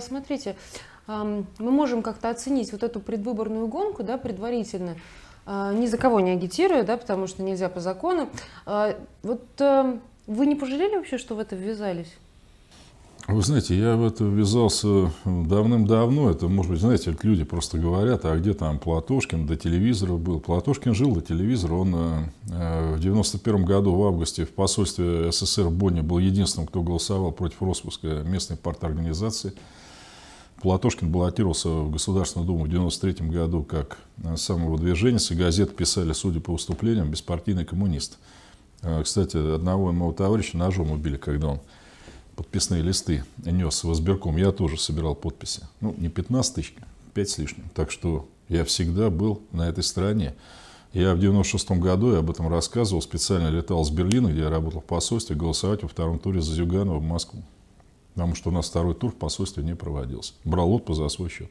смотрите, мы можем как-то оценить вот эту предвыборную гонку да, предварительно, а, ни за кого не агитируя, да, потому что нельзя по закону. А, вот а, вы не пожалели вообще, что в это ввязались? Вы знаете, я в это ввязался э, давным-давно. Это, может быть, знаете, люди просто говорят, а где там Платошкин до телевизора был. Платошкин жил до телевизора. Он э, э в 91 году в августе в посольстве СССР в Бонне был единственным, кто голосовал против распуска местной парторганизации. Платошкин баллотировался в Государственную Думу в 93 году как э, самовыдвиженец, и газеты писали, судя по выступлениям, беспартийный коммунист. Кстати, одного моего товарища ножом убили, когда он подписные листы нес в избирком, я тоже собирал подписи. Ну, не 15 тысяч, 5 с лишним. Так что я всегда был на этой стороне. Я в 96 году, я об этом рассказывал, специально летал с Берлина, где я работал в посольстве, голосовать во втором туре за Зюганова в Москву. Потому что у нас второй тур в посольстве не проводился. Брал отпуск за свой счет.